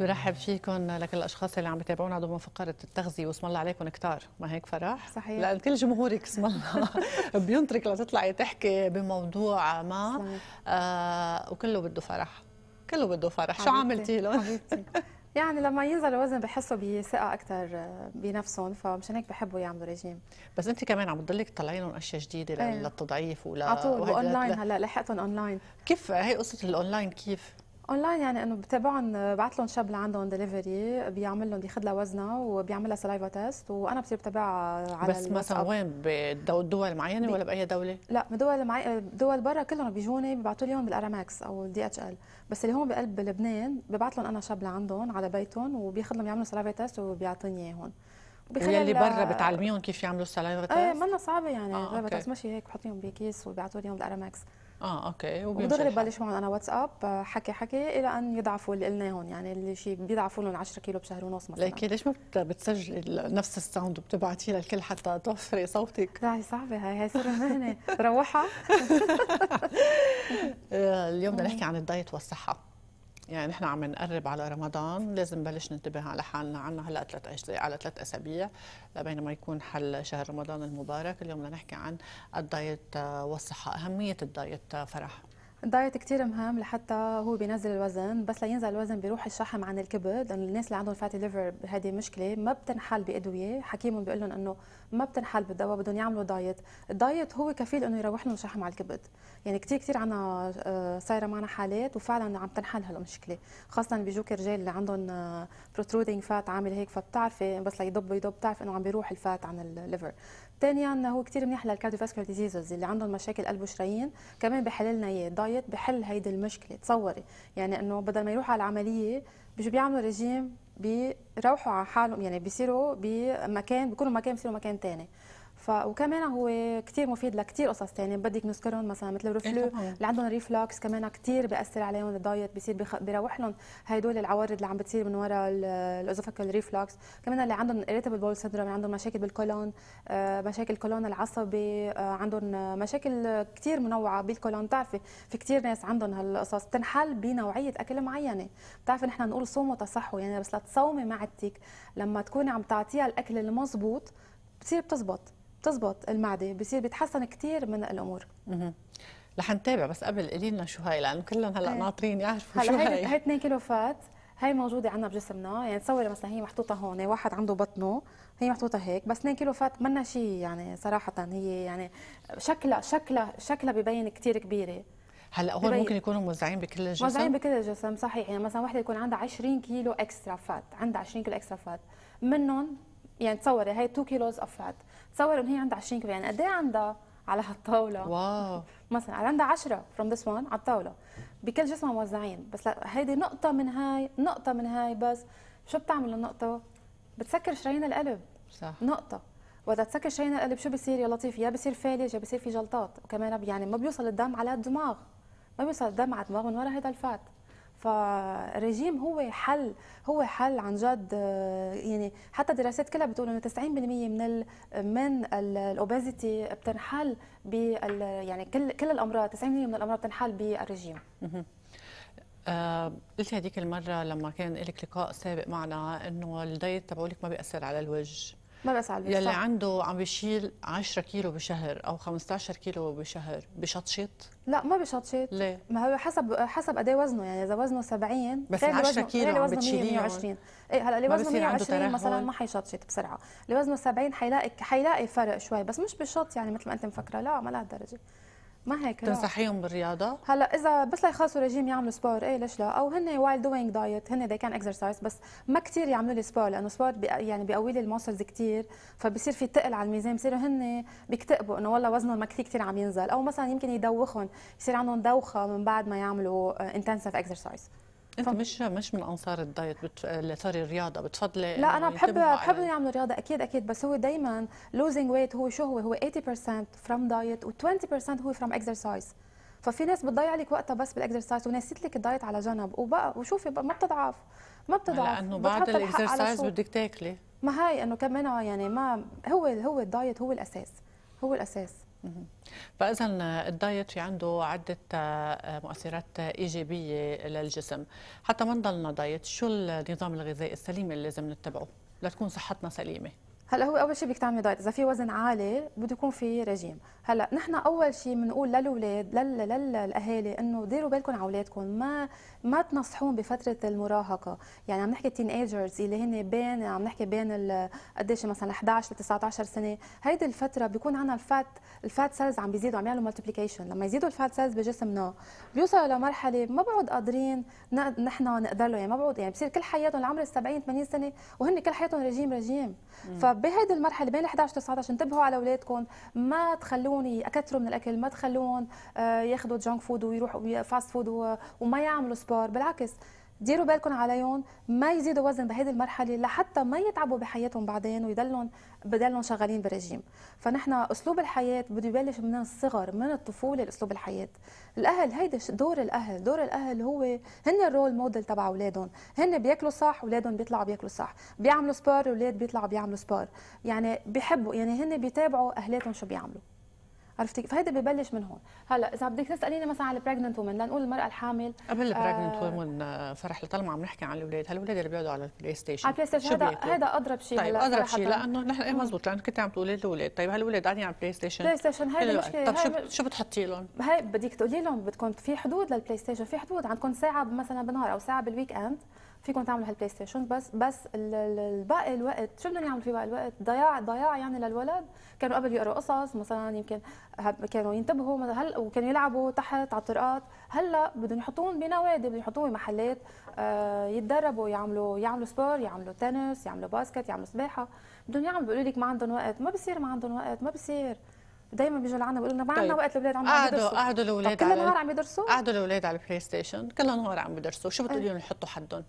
برحب فيكم لكل الاشخاص اللي عم يتابعونا ضمن فقره التغذيه واسم الله عليكم كتار ما هيك فرح صحيح لان كل جمهورك اسم الله بينطرك لتطلعي تحكي بموضوع ما صحيح. آه وكله بده فرح كله بده فرح حبيبتي. شو عملتي لهم يعني لما ينزل الوزن بحسوا بثقه اكثر آه، بنفسهم فمشان هيك بحبوا يعملوا رجيم بس انت كمان عم تضلك تطلعي لهم اشياء جديده إيه. للتضعيف ولا على طول اونلاين هلا لحقتهم اونلاين كيف هي قصه الاونلاين كيف اونلاين يعني انه بتابعهم بعت لهم شاب لعندهم دليفري بيعمل لهم بياخذ لها وزنها وبيعمل لها سلايفا تيست وانا بصير بتابعها على بس مثلا وين بدول معينه ولا باي دوله؟ لا بدول معي... دول برا كلهم بيجوني ببعثوا لي اياهم بالاراماكس او الدي اتش ال بس اللي هون بقلب لبنان ببعث لهم انا شاب لعندهم على بيتهم وبياخذ لهم يعملوا سلايفا تيست وبيعطيني اياهم ويلي برا بتعلميهم كيف يعملوا السلايفا تيست؟ ايه منا صعبه يعني آه، بس ماشي هيك بحطيهم بكيس وبيعطوا لهم الاراماكس اه اوكي وبضرب بلش معهم انا واتساب آه، حكي حكي الى ان يضعفوا اللي قلناهم يعني اللي شيء بيضعفوا لهم 10 كيلو بشهر ونص مثلا لكن ليش ما بتسجلي نفس الساوند وبتبعتيه للكل حتى توفري صوتك؟ لا هي صعبه هاي هي سر المهنه روحها آه، اليوم بدنا نحكي عن الدايت والصحه يعني نحن عم نقرب على رمضان لازم نبلش ننتبه على حالنا عنا هلا ثلاث اجزاء على ثلاث اسابيع لبينما يكون حل شهر رمضان المبارك اليوم بدنا نحكي عن الدايت آه، والصحه اهميه الدايت آه، فرح الدايت كتير مهم لحتى هو بينزل الوزن بس لينزل الوزن بيروح الشحم عن الكبد لانه الناس اللي عندهم فاتي ليفر هذه مشكله ما بتنحل بادويه حكيمهم بيقول لهم انه ما بتنحل بالدواء بدهم يعملوا دايت الدايت هو كفيل انه يروح لهم شحم على الكبد يعني كثير كثير عنا آه، صايره معنا حالات وفعلا عم تنحل هالمشكله خاصه بيجوك الرجال اللي عندهم بروترودينج آه، فات عامل هيك فبتعرفي بس ليضب يضب بتعرف انه عم بيروح الفات عن الليفر ثانيا هو كثير منيح للكارديوفاسكولار ديزيزز اللي عندهم مشاكل قلب وشرايين كمان بحل لنا اياه دايت بحل هيدي المشكله تصوري يعني انه بدل ما يروح على العمليه بيجوا بيعملوا رجيم بيروحوا على حالهم يعني بيصيروا بمكان بيكونوا مكان بيصيروا مكان تاني وكمان هو كثير مفيد لكثير قصص ثانيه بدك نذكرهم مثلا مثل الرفلو إيه، اللي عندهم ريفلكس كمان كثير بياثر عليهم الدايت بصير بيروح لهم هدول العوارض اللي عم بتصير من وراء الازوفيكال ريفلكس كمان اللي عندهم اريتابل بول سيندروم عندهم مشاكل بالكولون آه، مشاكل كولون العصبي آه، عندهم مشاكل كثير منوعه بالكولون بتعرفي في كثير ناس عندهم هالقصص تنحل بنوعيه اكل معينه بتعرفي نحن نقول صوم وتصحو يعني بس لتصومي معدتك لما تكوني عم تعطيها الاكل المضبوط بتصير بتزبط بتزبط المعده بصير بيتحسن كثير من الامور رح نتابع بس قبل قولي لنا شو هاي لانه كلهم هلا إيه. ناطرين يعرفوا شو هاي هاي 2 كيلو فات هاي موجودة عندنا بجسمنا يعني تصوري مثلا هي محطوطة هون واحد عنده بطنه هي محطوطة هيك بس 2 كيلو فات منا شيء يعني صراحة هي يعني شكلها شكلها شكلها ببين كثير كبيرة هلا هون ممكن يكونوا موزعين بكل الجسم موزعين بكل الجسم صحيح يعني مثلا وحده يكون عندها 20 كيلو اكسترا فات عندها 20 كيلو اكسترا فات منهم يعني تصوري هي 2 كيلوز اوف فات تصور ان هي عندها 20 كيلو يعني قد ايه عندها على هالطاوله واو مثلا عندها 10 فروم ذس وان على الطاوله بكل جسمها موزعين بس هيدي نقطه من هاي نقطه من هاي بس شو بتعمل النقطه بتسكر شرايين القلب صح نقطه وإذا تسكر شرايين القلب شو بصير يا لطيف يا بصير فالج يا بصير في جلطات وكمان يعني ما بيوصل الدم على الدماغ ما بيوصل الدم على الدماغ من ورا هذا الفات فالرجيم هو حل هو حل عن جد يعني حتى دراسات كلها بتقول انه 90% من من الاوبيزيتي بتنحل بال يعني كل كل الامراض 90% من الامراض بتنحل بالرجيم آه قلتي هذيك المرة لما كان لك لقاء سابق معنا انه الدايت تبعولك ما بيأثر على الوجه ما بس البيت يلي صح. عنده عم بشيل 10 كيلو بشهر او 15 كيلو بشهر بشطشط لا ما بشطشط ليه ما هو حسب حسب قد ايه وزنه يعني اذا وزنه 70 بس 10 كيلو عم بتشيليه 120 ايه هلا اللي وزنه 120 مثلا ما حيشطشط بسرعه اللي وزنه 70 حيلاقي حيلاقي فرق شوي بس مش بشط يعني مثل ما انت مفكره لا ما لهالدرجه ما هيك تنصحيهم بالرياضه هلا اذا بس ليخلصوا رجيم يعملوا سبور ايه ليش لا او هن وايل دوينج دايت هن ذي كان اكسرسايز بس ما كثير يعملوا لي سبور لانه سبور بي يعني بيقوي لي الماسلز كثير فبصير في ثقل على الميزان بصيروا هن بيكتئبوا انه والله وزنهم ما كثير كثير عم ينزل او مثلا يمكن يدوخهم يصير عندهم دوخه من بعد ما يعملوا انتنسيف آه، اكسرسايز انت مش مش من انصار الدايت بت... سوري الرياضه بتفضلي لا انا بحب بحب انه يعملوا رياضه اكيد اكيد بس هو دائما لوزينج ويت هو شو هو هو 80% فروم دايت و20% هو فروم اكسرسايز ففي ناس بتضيع لك وقتها بس بالاكسرسايز ونسيت لك الدايت على جنب وبقى وشوفي بقى ما بتضعف ما بتضعف لانه بعد الاكسرسايز بدك تاكلي ما هاي انه كمان آه، يعني ما هو هو الدايت هو الاساس هو الاساس فاذا الدايت في عنده عده آه، مؤثرات ايجابيه للجسم حتى ما نضلنا دايت شو النظام الغذائي السليم اللي لازم نتبعه لتكون صحتنا سليمه هلا هو اول شيء بدك تعملي دايت اذا في وزن عالي بده يكون في رجيم هلا نحن اول شيء بنقول للاولاد للاهالي انه ديروا بالكم على اولادكم ما ما تنصحون بفتره المراهقه يعني عم نحكي تين ايجرز اللي هن بين عم نحكي بين قديش مثلا 11 ل 19 سنه هيدي الفتره بيكون عندنا الفات الفات سيلز عم بيزيدوا عم يعملوا مالتيبليكيشن لما يزيدوا الفات سيلز بجسمنا بيوصلوا لمرحله ما بعد قادرين نحن نقدر له يعني ما بعد يعني بصير كل حياتهم لعمر 70 80 سنه وهن كل حياتهم رجيم رجيم ف بهيدي المرحله بين 11 19 انتبهوا على اولادكم ما تخلون يكثروا من الاكل ما تخلون ياخذوا جانك فود ويروحوا فاست فود وما يعملوا سبور بالعكس ديروا بالكم عليهم ما يزيدوا وزن بهذه المرحله لحتى ما يتعبوا بحياتهم بعدين ويضلهم بدلهم شغالين بالرجيم فنحن اسلوب الحياه بده يبلش من الصغر من الطفوله اسلوب الحياه الاهل هيدا دور الاهل دور الاهل هو هن الرول موديل تبع اولادهم هن بياكلوا صح اولادهم بيطلعوا بياكلوا صح بيعملوا سبار الاولاد بيطلعوا بيعملوا سبار يعني بيحبوا يعني هن بيتابعوا اهلاتهم شو بيعملوا عرفتي فهيدا ببلش من هون هلا اذا بدك تساليني مثلا على البريجننت وومن لنقول المراه الحامل قبل البريجننت آه وومن آه، فرح لطالما عم نحكي عن الاولاد هالاولاد اللي بيقعدوا على البلاي ستيشن على البلاي ستيشن هذا هذا اضرب شيء طيب اضرب شيء لانه نحن ايه مزبوط لانه كنت عم تقولي الاولاد طيب هالاولاد قاعدين على البلاي ستيشن بلاي ستيشن هاي المشكله طيب شو شو بتحطي لهم؟ هاي بدك تقولي لهم بدكم في حدود للبلاي ستيشن في حدود عندكم ساعه مثلا بالنهار او ساعه بالويك اند فيكم تعملوا هالبلاي ستيشن بس بس الباقي الوقت شو بدهم يعملوا في باقي الوقت ضياع ضياع يعني للولد كانوا قبل يقروا قصص مثلا يمكن كانوا ينتبهوا هلا وكانوا يلعبوا تحت على الطرقات هلا بدهم يحطوهم بنوادي بدهم يحطوهم بمحلات آه، يتدربوا يعملوا يعملوا سبور يعملوا تنس يعملوا باسكت يعملوا سباحه بدهم يعملوا بيقولوا لك ما عندهم وقت ما بصير ما عندهم وقت ما بصير دايما بيجوا لعنا بيقولوا لنا ما عندنا طيب. وقت الاولاد عم يدرسوا قعدوا قعدوا الاولاد كل نهار عم يدرسوا قعدوا الاولاد على البلاي ستيشن كل نهار عم يدرسوا شو بتقولي لهم إيه. يحطوا حدهم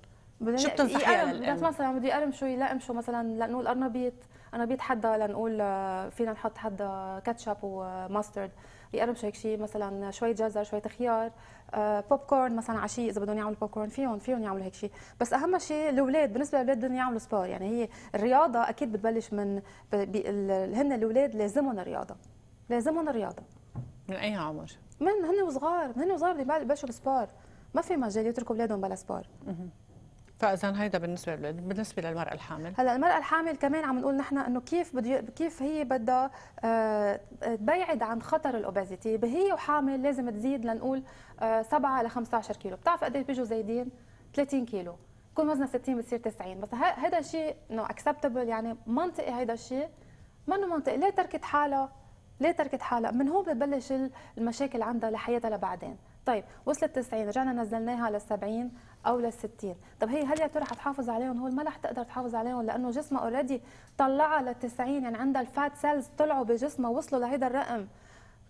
شو بتنصحي للام مثلا بده يقرمشوا يلقمشوا مثلا لنقول قرنبيط انا بيتحدى لنقول آه، فينا نحط حدا كاتشب وماسترد يقرب هيك شيء مثلا شويه جزر شويه خيار بوب آه، كورن مثلا عشية اذا بدهم يعملوا بوب كورن فيهم فيهم يعملوا هيك شيء بس اهم شيء الاولاد بالنسبه للاولاد بدهم يعملوا سبور يعني هي الرياضه اكيد بتبلش من هن الاولاد لازمهم الرياضه لازمهم الرياضه من اي عمر من هن وصغار من هن وصغار ببلشوا بسبور ما في مجال يتركوا اولادهم بلا سبور فاذا هيدا بالنسبه بالنسبه للمراه الحامل هلا المراه الحامل كمان عم نقول نحن انه كيف بده كيف هي بدها آه، تبعد عن خطر الاوبيزيتي هي وحامل لازم تزيد لنقول 7 ل 15 كيلو بتعرف قد ايه بيجوا زايدين 30 كيلو بكون وزنها 60 بتصير 90 بس هذا الشيء انه اكسبتبل يعني منطقي هيدا الشيء منه منطقي ليه تركت حالها ليه تركت حالها من هو بتبلش المشاكل عندها لحياتها لبعدين طيب وصلت 90 رجعنا نزلناها لل 70 او لل60 طب هي هل يا ترى حتحافظ عليهم هو ما رح تقدر تحافظ عليهم لانه جسمها اوريدي طلعها لل90 يعني عندها الفات سيلز طلعوا بجسمها وصلوا لهيدا الرقم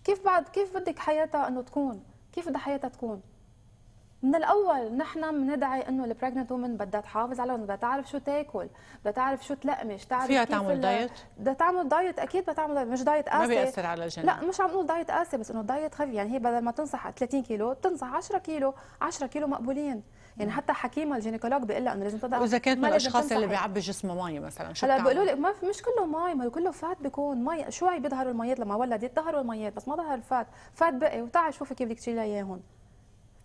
كيف بعد كيف بدك حياتها انه تكون كيف بدها حياتها تكون من الاول نحن بندعي انه البريجننت وومن بدها تحافظ على بدها تعرف شو تاكل بدها تعرف شو تلقمش تعرف فيها تعمل دايت بدها تعمل دايت اكيد بدها تعمل دايت مش دايت قاسي ما بياثر على الجنين لا مش عم نقول دايت قاسي بس انه دايت خفيف يعني هي بدل ما تنصح 30 كيلو تنصح 10 كيلو 10 كيلو مقبولين يعني حتى حكيمها الجينيكولوج بيقول لها انه لازم تضع واذا كانت من الاشخاص اللي بيعبي جسمه مي مثلا شو هلا بيقولوا لك ما مش كله مي ما كله فات بيكون مي شوي بيظهروا الميات لما ولدت ظهروا الميات بس ما ظهر الفات فات بقي وتعي شوفي كيف بدك تشيلها اياهم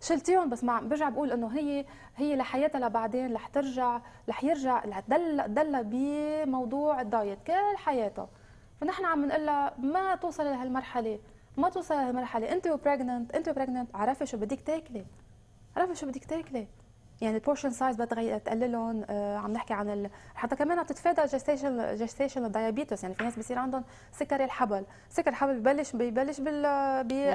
شلتيهم بس ما برجع بقول انه هي هي لحياتها لبعدين رح ترجع رح يرجع دل دل بموضوع الدايت كل حياته فنحن عم نقول لها ما توصل لهالمرحله ما توصل لهالمرحله انت وبريجننت انت وبريجننت عرفي شو بدك تاكلي عرفي شو بدك تاكلي يعني البورشن سايز بتغير تقللهم آه عم نحكي عن ال... حتى كمان عم تتفادى جستيشن جستيشن دايابيتس يعني في ناس بصير عندهم سكري الحبل سكر الحبل ببلش ببلش بال...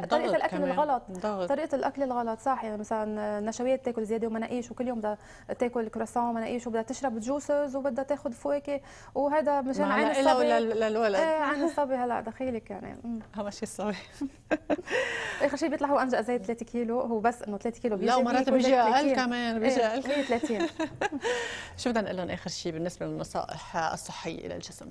بطريقه الاكل كمان. الغلط ضغط. طريقه الاكل الغلط صح يعني مثلا نشويات تاكل زياده ومناقيش وكل يوم بدها تاكل كروسون ومناقيش وبدها تشرب جوسز وبدها تاخذ فواكه وهذا مشان عين الصبي للولد ايه عين الصبي هلا دخيلك يعني اهم شيء الصبي اخر شيء بيطلع هو انجا زي 3 كيلو هو بس انه 3 كيلو بيجي لا ومرات بيجي اقل كمان مجال 130 شو بدنا نقول لهم اخر شيء بالنسبه للنصائح الصحيه للجسم؟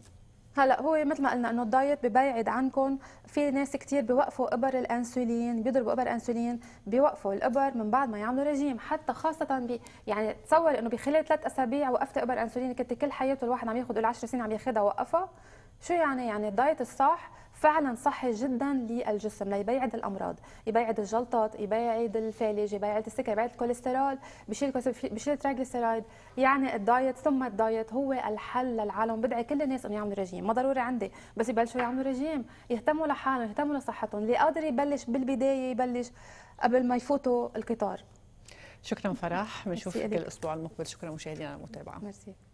هلا هو مثل ما قلنا انه الدايت ببعد عنكم في ناس كثير بيوقفوا ابر الانسولين بيضربوا ابر انسولين بيوقفوا الابر من بعد ما يعملوا رجيم حتى خاصه بي يعني تصور انه بخلال ثلاث اسابيع وقفت ابر انسولين كنت كل حياته الواحد عم ياخذ له 10 سنين عم ياخذها وقفها شو يعني يعني الدايت الصح فعلا صحي جدا للجسم ليبيعد الامراض يبيعد الجلطات يبيعد الفالج يبيعد السكر يبيعد الكوليسترول بشيل بشيل الترايجليسيرايد يعني الدايت ثم الدايت هو الحل للعالم بدعي كل الناس انه يعملوا رجيم ما ضروري عندي بس يبلشوا يعملوا رجيم يهتموا لحالهم يهتموا لصحتهم اللي قادر يبلش بالبدايه يبلش قبل ما يفوتوا القطار شكرا فرح بنشوفك الاسبوع المقبل شكرا مشاهدينا على المتابعه ميرسي